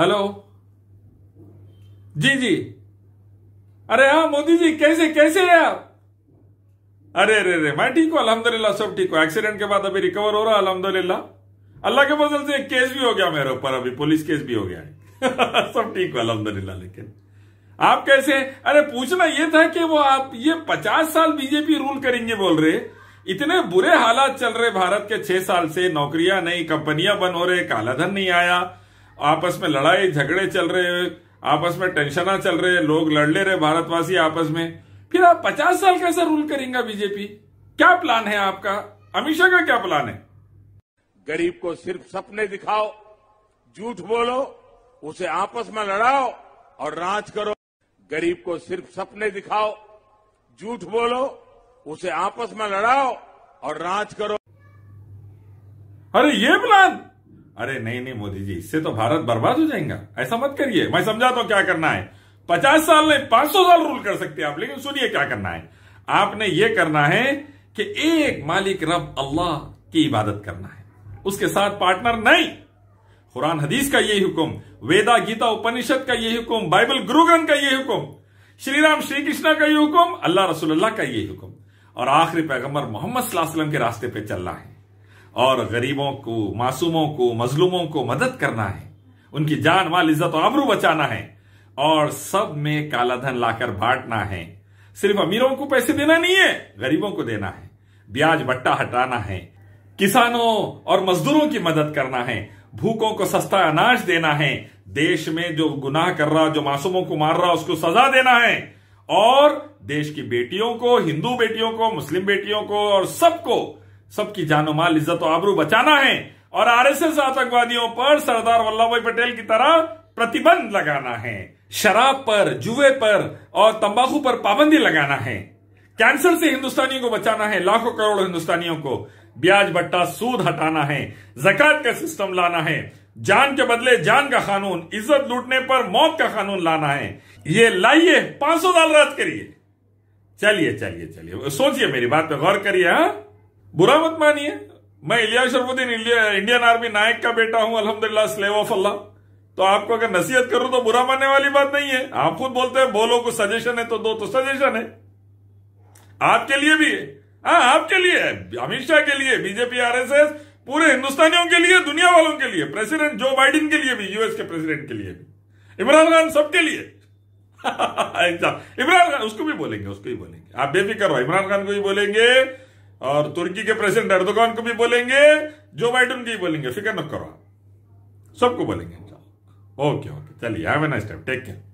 hello जी जी अरे हाँ मोदी जी कैसे कैसे हैं आप अरे अरे अरे मैं ठीक हूं अलहमदुल्ला सब ठीक हूं एक्सीडेंट के बाद अभी रिकवर हो रहा अलहमदुल्ला अल्लाह के फजल से एक केस भी हो गया मेरे ऊपर अभी पुलिस केस भी हो गया है सब ठीक हो अलहमदुल्ला लेकिन आप कैसे अरे पूछना यह था कि वो आप ये पचास साल बीजेपी रूल करेंगे बोल रहे इतने बुरे हालात चल रहे भारत के छह साल से नौकरियां नहीं कंपनियां बंद हो रहे कालाधन नहीं आया आपस में लड़ाई झगड़े चल रहे आपस में टेंशना चल रहे हैं लोग लड़ ले रहे भारतवासी आपस में फिर आप पचास साल कैसे रूल करेंगे बीजेपी क्या प्लान है आपका अमित शाह का क्या प्लान है गरीब को सिर्फ सपने दिखाओ झूठ बोलो उसे आपस में लड़ाओ और राज करो गरीब को सिर्फ सपने दिखाओ झूठ बोलो उसे आपस में लड़ाओ और राज करो अरे ये प्लान अरे नहीं नहीं मोदी जी इससे तो भारत बर्बाद हो जाएगा ऐसा मत करिए मैं समझाता तो हूं क्या करना है पचास साल नहीं पांच सौ साल रूल कर सकते आप लेकिन सुनिए क्या करना है आपने ये करना है कि एक मालिक रब अल्लाह की इबादत करना है उसके साथ पार्टनर नहीं कुरान हदीस का यही हुक्म वेदा गीता उपनिषद का यही हुक्म बाइबल गुरु ग्रंथ का यही हुक्म श्री राम श्री कृष्णा का यही हुक्म अल्लाह रसूलुल्लाह का यही हुक्म और आखिरी पैगंबर मोहम्मद के रास्ते पे चलना है और गरीबों को मासूमों को मजलूमों को मदद करना है उनकी जान माल इज्जत और अबरू बचाना है और सब में कालाधन लाकर बांटना है सिर्फ अमीरों को पैसे देना नहीं है गरीबों को देना है ब्याज बट्टा हटाना है किसानों और मजदूरों की मदद करना है भूखों को सस्ता अनाज देना है देश में जो गुनाह कर रहा जो मासूमों को मार रहा उसको सजा देना है और देश की बेटियों को हिंदू बेटियों को मुस्लिम बेटियों को और सबको सबकी जानो माल इज्जत आबरू बचाना है और आरएसएस आतंकवादियों पर सरदार वल्लभ भाई पटेल की तरह प्रतिबंध लगाना है शराब पर जुए पर और तंबाकू पर पाबंदी लगाना है कैंसर से हिंदुस्तानियों को बचाना है लाखों करोड़ हिंदुस्तानियों को ब्याज बट्टा सूद हटाना है जक़ात का सिस्टम लाना है जान के बदले जान का कानून इज्जत लूटने पर मौत का कानून लाना है ये लाइए पांच सौ डॉलर करिए चलिए चलिए चलिए सोचिए मेरी बात पे गौर करिए हाँ बुरा मत मानिए मैं इलिया शरफुद्दीन इंडियन आर्मी नायक का बेटा हूं अलहमदिल्ला स्लेव ऑफ अल्लाह तो आपको अगर नसीहत करूं तो बुरा मानने वाली बात नहीं है आप खुद बोलते हैं बोलो कुछ सजेशन है तो दो तो सजेशन है आपके लिए भी है हाँ आपके लिए अमित शाह के लिए बीजेपी आरएसएस पूरे हिंदुस्तानियों के लिए दुनिया वालों के लिए प्रेसिडेंट जो बाइडेन के लिए भी यूएस के प्रेसिडेंट के लिए भी इमरान खान सबके लिए अच्छा, इमरान खान उसको भी बोलेंगे उसको भी बोलेंगे आप बेफिक्र हो इमरान खान को भी बोलेंगे और तुर्की के प्रेसिडेंट अर्दोगान को भी बोलेंगे जो बाइडन की बोलेंगे फिक्र न करो सबको बोलेंगे ओके ओके चलिए have a nice time take care